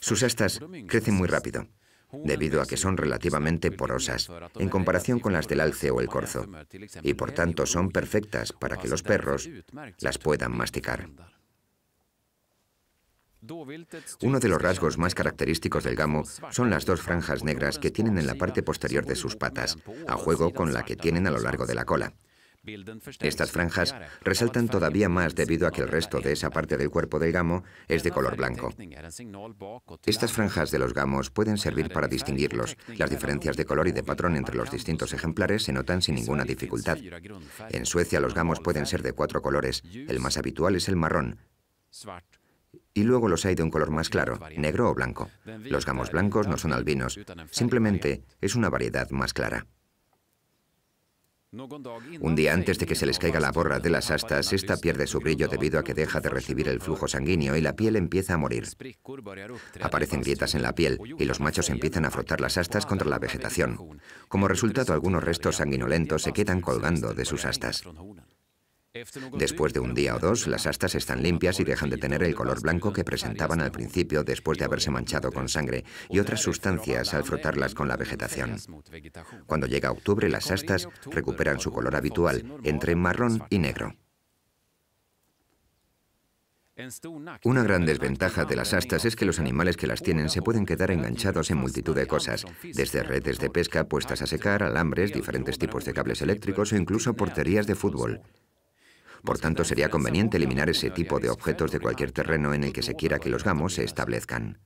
Sus astas crecen muy rápido, debido a que son relativamente porosas en comparación con las del alce o el corzo, y por tanto son perfectas para que los perros las puedan masticar. Uno de los rasgos más característicos del gamo son las dos franjas negras que tienen en la parte posterior de sus patas, a juego con la que tienen a lo largo de la cola. Estas franjas resaltan todavía más debido a que el resto de esa parte del cuerpo del gamo es de color blanco. Estas franjas de los gamos pueden servir para distinguirlos. Las diferencias de color y de patrón entre los distintos ejemplares se notan sin ninguna dificultad. En Suecia los gamos pueden ser de cuatro colores. El más habitual es el marrón, y luego los hay de un color más claro, negro o blanco. Los gamos blancos no son albinos, simplemente es una variedad más clara. Un día antes de que se les caiga la borra de las astas, esta pierde su brillo debido a que deja de recibir el flujo sanguíneo y la piel empieza a morir. Aparecen grietas en la piel y los machos empiezan a frotar las astas contra la vegetación. Como resultado, algunos restos sanguinolentos se quedan colgando de sus astas. Después de un día o dos, las astas están limpias y dejan de tener el color blanco que presentaban al principio después de haberse manchado con sangre y otras sustancias al frotarlas con la vegetación. Cuando llega octubre, las astas recuperan su color habitual, entre marrón y negro. Una gran desventaja de las astas es que los animales que las tienen se pueden quedar enganchados en multitud de cosas, desde redes de pesca puestas a secar, alambres, diferentes tipos de cables eléctricos o incluso porterías de fútbol. Por tanto, sería conveniente eliminar ese tipo de objetos de cualquier terreno en el que se quiera que los gamos se establezcan.